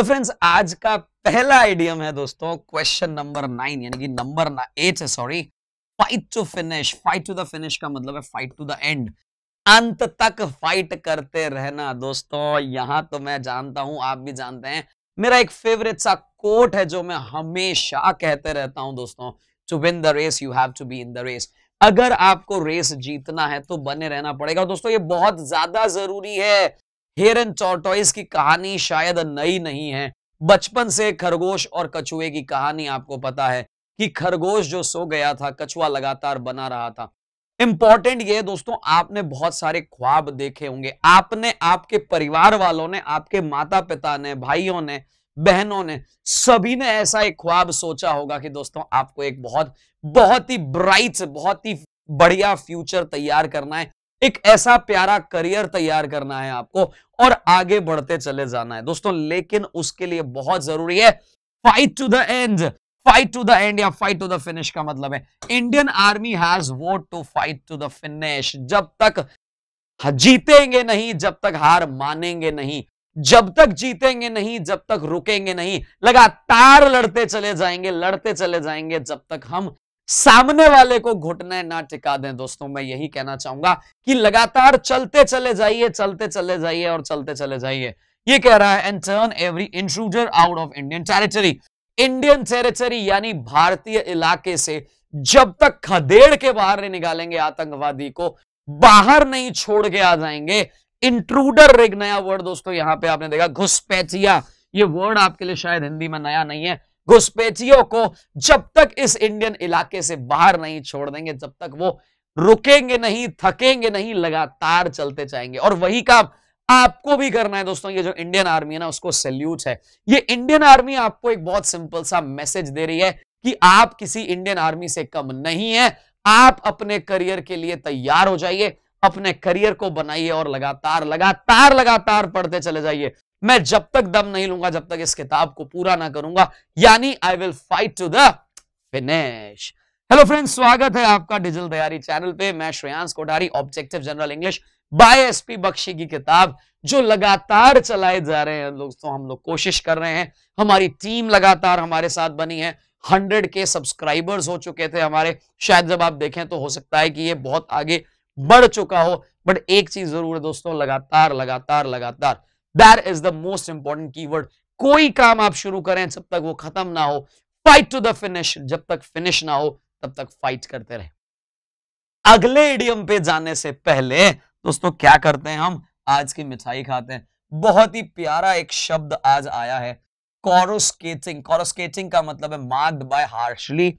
तो फ्रेंड्स आज का पहला आइडियम है दोस्तों क्वेश्चन नंबर नाइन यानी कि नंबर एट है sorry fight to finish fight to the finish का मतलब है फाइट टू द एंड अंत तक फाइट करते रहना दोस्तों यहां तो मैं जानता हूं आप भी जानते हैं मेरा एक फेवरेट सा कोट है जो मैं हमेशा कहते रहता हूं दोस्तों to win the race you have to be in the race अगर आपको रेस जीतना है तो बने रहना पड़ेगा दोस्तों ये बहुत ज्यादा जरूरी है हेयर एंड चौटॉइस की कहानी शायद नई नहीं है बचपन से खरगोश और कछुए की कहानी आपको पता है कि खरगोश जो सो गया था कछुआ लगातार बना रहा था इंपॉर्टेंट ये दोस्तों आपने बहुत सारे ख्वाब देखे होंगे आपने आपके परिवार वालों ने आपके माता पिता ने भाइयों ने बहनों ने सभी ने ऐसा एक ख्वाब सोचा होगा कि दोस्तों आपको एक बहुत बहुत ही ब्राइट बहुत ही बढ़िया फ्यूचर तैयार करना है एक ऐसा प्यारा करियर तैयार करना है आपको और आगे बढ़ते चले जाना है दोस्तों लेकिन उसके लिए बहुत जरूरी है fight to the end fight to the end या फाइट टू द फिनिश का मतलब है इंडियन आर्मी हैज वो to fight to the finish जब तक जीतेंगे नहीं जब तक हार मानेंगे नहीं जब तक जीतेंगे नहीं जब तक रुकेंगे नहीं लगातार लड़ते चले जाएंगे लड़ते चले जाएंगे जब तक हम सामने वाले को घुटने ना टिका दें दोस्तों मैं यही कहना चाहूंगा कि लगातार चलते चले जाइए चलते चले जाइए और चलते चले जाइए ये कह रहा है and turn every intruder out of Indian territory Indian territory यानी भारतीय इलाके से जब तक खदेड़ के बाहर नहीं निकालेंगे आतंकवादी को बाहर नहीं छोड़ के आ जाएंगे इंट्रूडर एक नया वर्ड दोस्तों यहां पे आपने देखा घुसपैठिया ये वर्ड आपके लिए शायद हिंदी में नया नहीं है घुसपैठियों को जब तक इस इंडियन इलाके से बाहर नहीं छोड़ देंगे जब तक वो रुकेंगे नहीं थकेंगे नहीं लगातार चलते जाएंगे और वही काम आपको भी करना है दोस्तों ये जो इंडियन आर्मी है ना उसको सैल्यूट है ये इंडियन आर्मी आपको एक बहुत सिंपल सा मैसेज दे रही है कि आप किसी इंडियन आर्मी से कम नहीं है आप अपने करियर के लिए तैयार हो जाइए अपने करियर को बनाइए और लगातार लगातार लगातार पढ़ते चले जाइए मैं जब तक दम नहीं लूंगा जब तक इस किताब को पूरा ना करूंगा यानी I will fight to the finish hello friends स्वागत है आपका डिजिटल तैयारी चैनल पे मैं Shreyansh Kothari objective general English by S P Bakshi की किताब जो लगातार चलाए जा रहे हैं दोस्तों हम लोग कोशिश कर रहे हैं हमारी टीम लगातार हमारे साथ बनी है हंड्रेड के सब्सक्राइबर्स हो चुके थे हमारे शायद जब आप देखें तो हो सकता है कि ये बहुत आगे बढ़ चुका हो बट एक चीज जरूर है दोस्तों लगातार लगातार लगातार that is the most important keyword कोई काम आप शुरू करें जब तक वो खत्म ना हो फाइट टू द फिनिश जब तक फिनिश ना हो तब तक फाइट करते रहे अगले इडियम पे जाने से पहले दोस्तों क्या करते हैं हम आज की मिठाई खाते हैं बहुत ही प्यारा एक शब्द आज आया है कॉरोस्केटिंग कॉरोस्केटिंग का मतलब है marked by harshly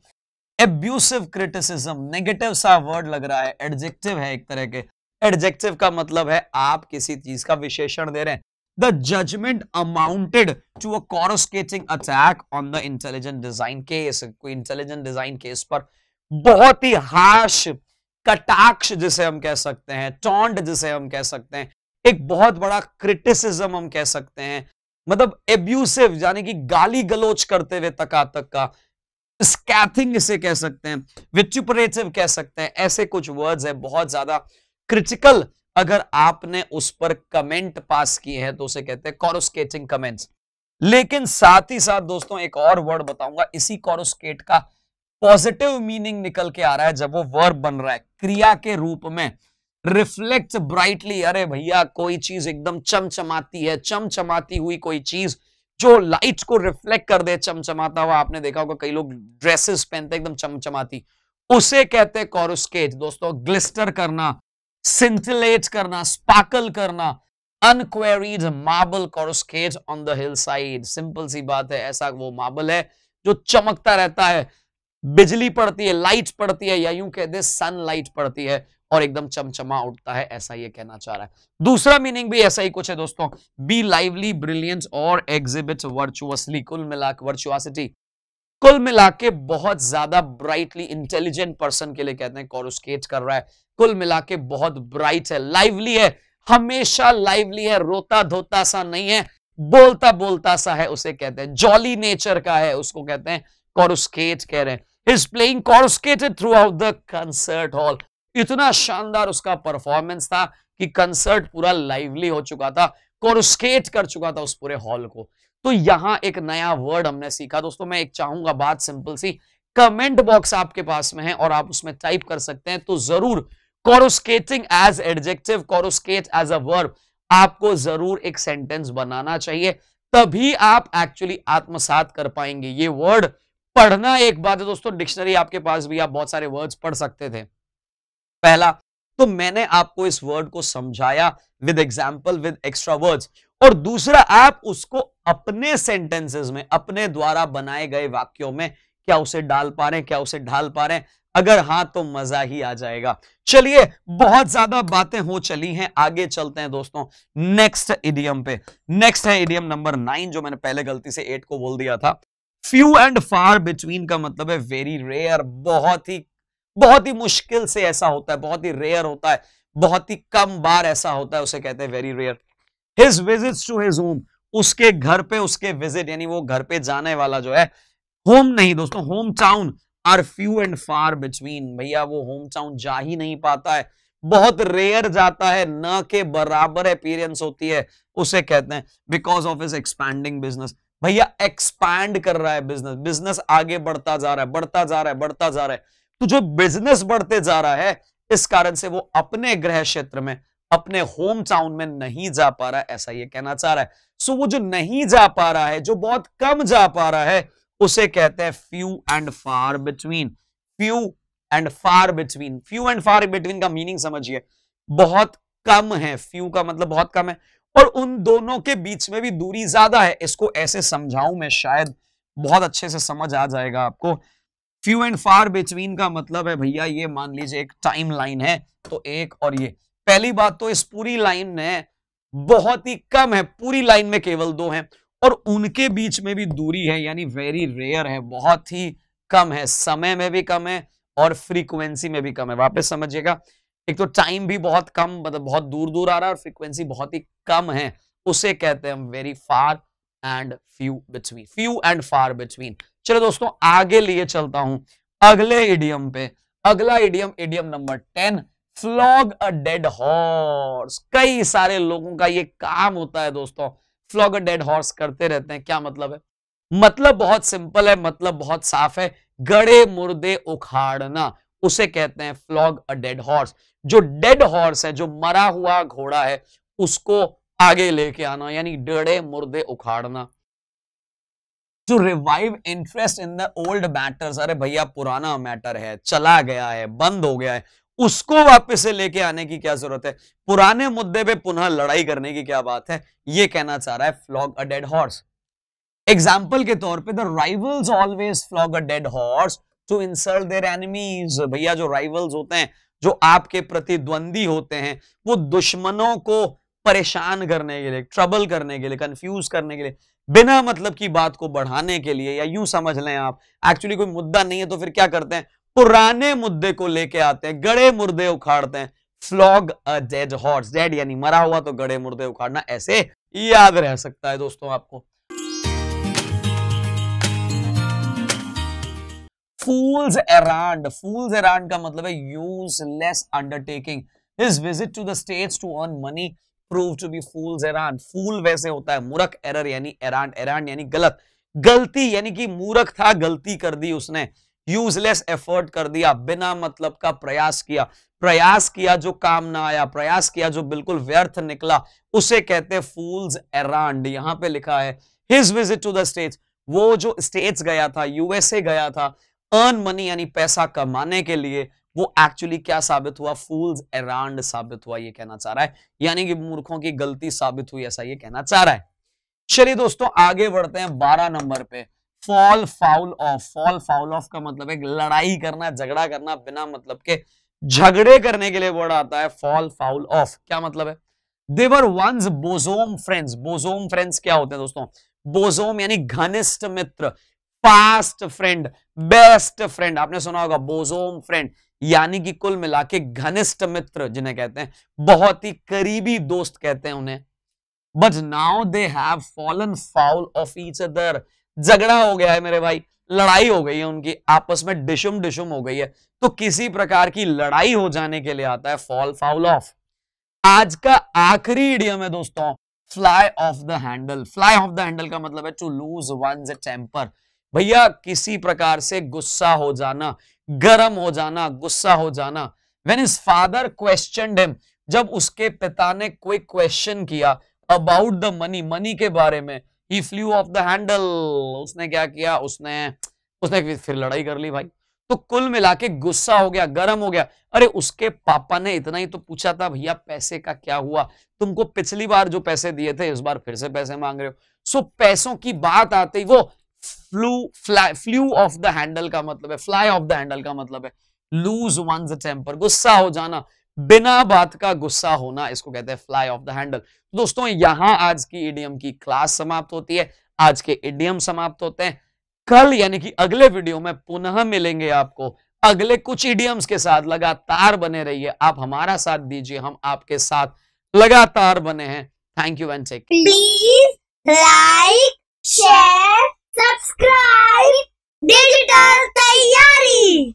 abusive criticism negative सा वर्ड लग रहा है एडजेक्टिव है एक तरह के एडजेक्टिव का मतलब है आप किसी चीज का विशेषण दे रहे हैं the judgment amounted to a coruscating attack on intelligent design case कोई intelligent design case पर बहुत ही हार्श कटाक्ष जिसे हम कह सकते हैं टॉन्ट जिसे हम कह सकते हैं एक बहुत बड़ा क्रिटिसिज्म हम कह सकते हैं मतलब एब्यूसिव यानी कि गाली गलोच करते हुए तकातक का स्कैथिंग इसे कह सकते हैं विच्यूपरेटिव कह सकते हैं ऐसे कुछ वर्ड्स है बहुत ज्यादा क्रिटिकल अगर आपने उस पर कमेंट पास किए हैं तो उसे कहते हैं कॉरोस्केटिंग कमेंट्स लेकिन साथ ही साथ दोस्तों एक और वर्ड बताऊंगा इसी कॉरोस्केट का पॉजिटिव मीनिंग निकल के आ रहा है जब वो वर्ब बन रहा है क्रिया के रूप में रिफ्लेक्ट ब्राइटली अरे भैया कोई चीज एकदम चमचमाती है चमचमाती हुई कोई चीज जो लाइट को रिफ्लेक्ट कर दे चमचमाता हुआ आपने देखा होगा कई लोग ड्रेसेस पहनते एकदम चमचमाती उसे कहते हैं कॉरोस्केट दोस्तों ग्लिस्टर करना scintillate करना स्पार्कल करना unquarried marble coruscate on the hill side simple सी बात है ऐसा वो मार्बल है जो चमकता रहता है बिजली पड़ती है लाइट पड़ती है या यूं कह दे सन लाइट पड़ती है और एकदम चमचमा उठता है ऐसा ये कहना चाह रहा है दूसरा मीनिंग भी ऐसा ही कुछ है दोस्तों बी लाइवली ब्रिलियंट और एग्जिबिट वर्चुअसली कुल मिलाकर वर्चुअसिटी कुल मिला के बहुत ज्यादा ब्राइटली इंटेलिजेंट पर्सन के लिए कहते हैं कॉरोस्केट कर रहा है कुल मिला के बहुत ब्राइट है लाइवली है हमेशा लाइवली है रोता धोता सा नहीं है बोलता बोलता सा है उसे कहते हैं जॉली नेचर का है उसको कहते हैं कॉरुस्केट कह रहे हैं playing coruscated throughout the concert hall इतना शानदार उसका परफॉर्मेंस था कि कंसर्ट पूरा लाइवली हो चुका था कॉरुस्केट कर चुका था उस पूरे हॉल को तो यहां एक नया वर्ड हमने सीखा दोस्तों मैं एक चाहूंगा बात सिंपल सी कमेंट बॉक्स आपके पास में है और आप उसमें टाइप कर सकते हैं तो जरूर coruscating as adjective coruscate as a verb आपको जरूर एक सेंटेंस बनाना चाहिए तभी आप एक्चुअली आत्मसात कर पाएंगे ये वर्ड पढ़ना एक बात है दोस्तों डिक्शनरी आपके पास भी आप बहुत सारे वर्ड्स पढ़ सकते थे पहला तो मैंने आपको इस वर्ड को समझाया with example with extra words और दूसरा आप उसको अपने सेंटेंसेस में अपने द्वारा बनाए गए वाक्यों में क्या उसे डाल पा रहे हैं क्या उसे ढाल पा रहे हैं अगर हां तो मजा ही आ जाएगा चलिए बहुत ज्यादा बातें हो चली हैं आगे चलते हैं दोस्तों नेक्स्ट इडियम पे नेक्स्ट है इडियम नंबर नाइन जो मैंने पहले गलती से एट को बोल दिया था फ्यू एंड फार बिटवीन का मतलब है वेरी रेयर बहुत ही बहुत ही मुश्किल से ऐसा होता है बहुत ही रेयर होता है बहुत ही कम बार ऐसा होता है उसे कहते हैं very rare his visit to his home उसके घर पे उसके विजिट यानी वो घर पे जाने वाला जो है होम नहीं दोस्तों home town are few and far between भैया वो होम टाउन जा ही नहीं पाता है बहुत रेयर जाता है न के बराबर अपीयरेंस होती है उसे कहते हैं because of is expanding business भैया एक्सपैंड कर रहा है बिजनेस बिजनेस आगे बढ़ता जा रहा है बढ़ता जा रहा है बढ़ता जा रहा है तो जो बिजनेस बढ़ते जा रहा है इस कारण से वो अपने ग्रह क्षेत्र में अपने होम टाउन में नहीं जा पा रहा ऐसा ये कहना चाह रहा है सो so, वो जो नहीं जा पा रहा है जो बहुत कम जा पा रहा है उसे कहते हैं few and far between few and far between few and far between का मीनिंग समझिए बहुत कम है फ्यू का मतलब बहुत कम है और उन दोनों के बीच में भी दूरी ज्यादा है इसको ऐसे समझाऊं मैं शायद बहुत अच्छे से समझ आ जाएगा आपको फ्यू एंड फार बिटवीन का मतलब है भैया ये मान लीजिए एक टाइम लाइन है तो एक और ये पहली बात तो इस पूरी लाइन में बहुत ही कम है पूरी लाइन में केवल दो हैं और उनके बीच में भी दूरी है यानी वेरी रेयर है बहुत ही कम है समय में भी कम है और फ्रीक्वेंसी में भी कम है वापस समझिएगा एक तो टाइम भी बहुत कम मतलब बहुत दूर दूर आ रहा है और फ्रीक्वेंसी बहुत ही कम है उसे कहते हैं very far and few between few and far between चलो दोस्तों आगे लिए चलता हूं अगले इडियम पे अगला idiom idiom number ten flog a dead horse कई सारे लोगों का ये काम होता है दोस्तों फ्लॉग अ डेड हॉर्स करते रहते हैं क्या मतलब है मतलब बहुत सिंपल है मतलब बहुत साफ है गड़े मुर्दे उखाड़ना उसे कहते हैं फ्लॉग अ डेड हॉर्स जो डेड हॉर्स है जो मरा हुआ घोड़ा है उसको आगे लेके आना यानी डड़े मुर्दे उखाड़ना to revive interest in the old matters अरे भैया पुराना मैटर है चला गया है बंद हो गया है उसको वापस से लेके आने की क्या जरूरत है पुराने मुद्दे पे पुनः लड़ाई करने की क्या बात है ये कहना चाह रहा है flog a dead horse example के तौर पे the rivals always flog a dead horse to insult their enemies भैया जो राइवल्स होते हैं जो आपके प्रतिद्वंदी होते हैं वो दुश्मनों को परेशान करने के लिए ट्रबल करने के लिए कंफ्यूज करने के लिए बिना मतलब की बात को बढ़ाने के लिए या यूं समझ लें आप एक्चुअली कोई मुद्दा नहीं है तो फिर क्या करते हैं पुराने मुद्दे को लेके आते हैं गड़े मुर्दे उखाड़ते हैं flog a dead horse dead यानी मरा हुआ तो गड़े मुर्दे उखाड़ना ऐसे याद रह सकता है दोस्तों आपको फूल्स एरांड फूल्स एरांड का मतलब है useless undertaking his visit to the States to earn money prove to be fool's errand fool वैसे होता है मूर्ख एरर यानी एरांड एरांड यानी गलत गलती यानी कि मूर्ख था गलती कर दी उसने यूजलेस एफर्ट कर दिया बिना मतलब का प्रयास किया प्रयास किया जो काम ना आया प्रयास किया जो बिल्कुल व्यर्थ निकला उसे कहते हैं फूल्स एरांड यहां पे लिखा है his visit to the States वो जो स्टेट्स गया था यूएसए गया था अर्न मनी यानी पैसा कमाने के लिए वो एक्चुअली क्या साबित हुआ फूल्स एरांड साबित हुआ ये कहना चाह रहा है यानी कि मूर्खों की गलती साबित हुई ऐसा ये कहना चाह रहा है चलिए दोस्तों आगे बढ़ते हैं बारह नंबर पे fall foul of fall foul of का मतलब एक लड़ाई करना झगड़ा करना बिना मतलब के झगड़े करने के लिए वर्ड आता है फॉल फाउल ऑफ क्या मतलब है they were once bosom friends bosom friends क्या होते हैं दोस्तों बोजोम यानी घनिष्ठ मित्र पास्ट फ्रेंड बेस्ट फ्रेंड आपने सुना होगा बोजोम फ्रेंड यानी कि कुल मिला के घनिष्ठ मित्र जिन्हें कहते हैं बहुत ही करीबी दोस्त कहते हैं उन्हें but now they have fallen foul of each other झगड़ा हो गया है मेरे भाई लड़ाई हो गई है उनकी आपस में डिशुम डिशुम हो गई है तो किसी प्रकार की लड़ाई हो जाने के लिए आता है फॉल फाउल ऑफ आज का आखिरी इडियम है दोस्तों fly off the handle fly off the handle का मतलब है टू लूज वन टेम्पर भैया किसी प्रकार से गुस्सा हो जाना गर्म हो जाना गुस्सा हो जाना when his father question them जब उसके पिता ने कोई क्वेश्चन किया अबाउट द मनी मनी के बारे में ही फ्लू ऑफ द हैंडल उसने क्या किया उसने उसने फिर लड़ाई कर ली भाई तो कुल मिला के गुस्सा हो गया गर्म हो गया अरे उसके पापा ने इतना ही तो पूछा था भैया पैसे का क्या हुआ तुमको पिछली बार जो पैसे दिए थे इस बार फिर से पैसे मांग रहे हो सो पैसों की बात आते ही वो flew fly flew off the handle का मतलब है फ्लाई ऑफ द हैंडल का मतलब है लूज वन टेम्पर गुस्सा हो जाना बिना बात का गुस्सा होना इसको कहते हैं फ्लाई ऑफ द हैंडल दोस्तों यहां आज की ईडीएम की क्लास समाप्त होती है आज के ईडीएम समाप्त होते हैं कल यानी कि अगले वीडियो में पुनः मिलेंगे आपको अगले कुछ ईडीएम्स के साथ लगातार बने रहिए आप हमारा साथ दीजिए हम आपके साथ लगातार बने हैं thank you and take please like share subscribe digital तैयारी